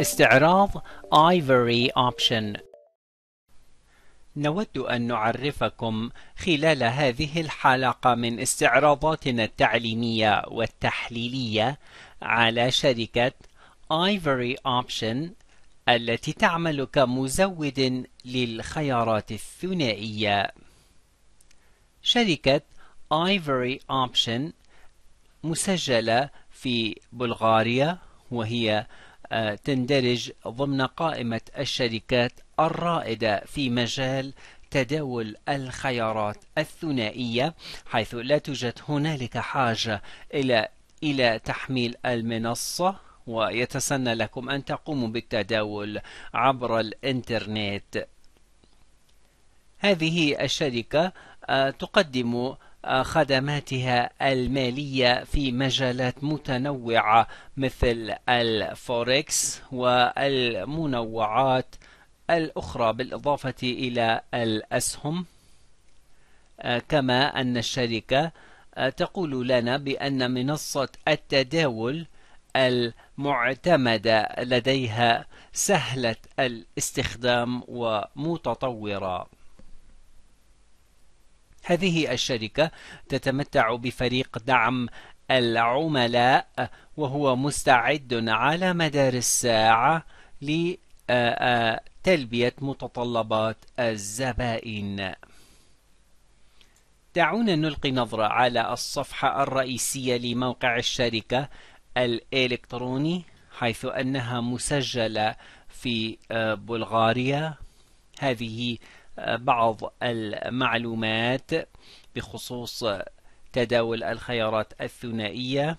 استعراض Ivory Option نود أن نعرفكم خلال هذه الحلقة من استعراضاتنا التعليمية والتحليلية على شركة Ivory Option التي تعمل كمزود للخيارات الثنائية. شركة Ivory Option مسجلة في بلغاريا وهي آه، تندرج ضمن قائمة الشركات الرائدة في مجال تداول الخيارات الثنائية حيث لا توجد هنالك حاجة إلى إلى تحميل المنصة ويتسنى لكم أن تقوموا بالتداول عبر الإنترنت. هذه الشركة آه، تقدم خدماتها المالية في مجالات متنوعة مثل الفوركس والمنوعات الأخرى بالإضافة إلى الأسهم آه، كما أن الشركة آه، تقول لنا بأن منصة التداول المعتمدة لديها سهلة الاستخدام ومتطورة هذه الشركة تتمتع بفريق دعم العملاء وهو مستعد على مدار الساعة لتلبية متطلبات الزبائن. دعونا نلقي نظرة على الصفحة الرئيسية لموقع الشركة الإلكتروني حيث أنها مسجلة في بلغاريا هذه بعض المعلومات بخصوص تداول الخيارات الثنائية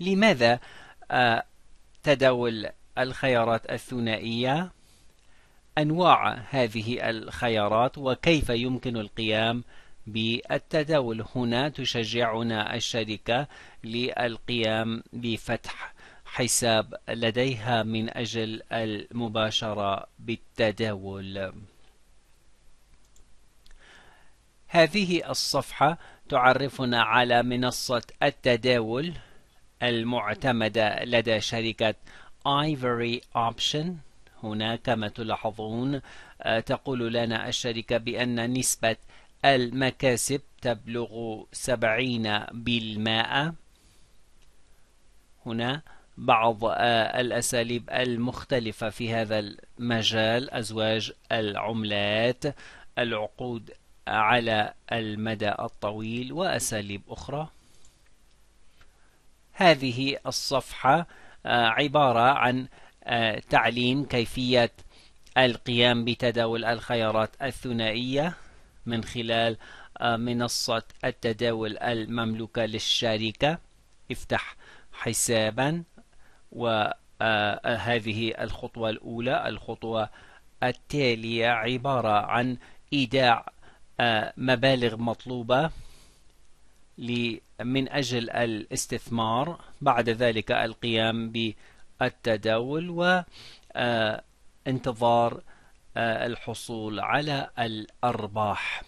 لماذا آه، تداول الخيارات الثنائية أنواع هذه الخيارات وكيف يمكن القيام بالتداول هنا تشجعنا الشركة للقيام بفتح حساب لديها من أجل المباشرة بالتداول هذه الصفحة تعرفنا على منصة التداول المعتمدة لدى شركة Ivory Option هنا كما تلاحظون آه، تقول لنا الشركة بأن نسبة المكاسب تبلغ 70% هنا بعض آه، الأساليب المختلفة في هذا المجال أزواج العملات العقود على المدى الطويل وأساليب أخرى هذه الصفحة آه، عبارة عن آه، تعليم كيفية القيام بتداول الخيارات الثنائية من خلال آه، منصة التداول المملوكة للشركة افتح حسابا وهذه الخطوة الأولى الخطوة التالية عبارة عن إيداع مبالغ مطلوبة من أجل الاستثمار بعد ذلك القيام بالتداول وانتظار آه، آه، الحصول على الأرباح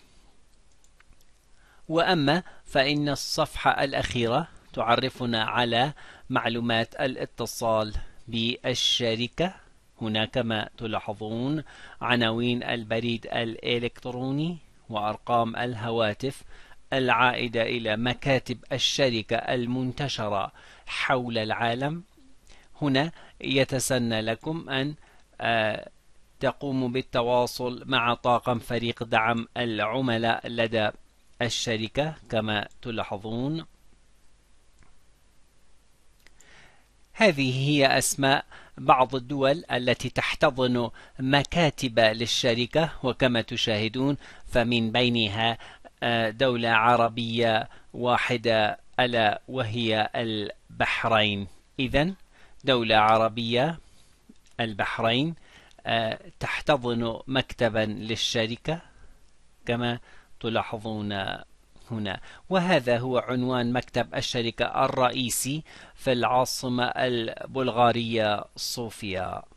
وأما فإن الصفحة الأخيرة تعرفنا على معلومات الاتصال بالشركة هنا كما تلاحظون عناوين البريد الإلكتروني وأرقام الهواتف العائدة إلى مكاتب الشركة المنتشرة حول العالم هنا يتسنى لكم أن آه، تقوموا بالتواصل مع طاقم فريق دعم العملاء لدى الشركة كما تلاحظون هذه هي أسماء بعض الدول التي تحتضن مكاتب للشركة وكما تشاهدون فمن بينها آه، دولة عربية واحدة ألا وهي البحرين إذا دولة عربية البحرين آه، تحتضن مكتبا للشركة كما تلاحظون هنا وهذا هو عنوان مكتب الشركة الرئيسي في العاصمة البلغارية صوفيا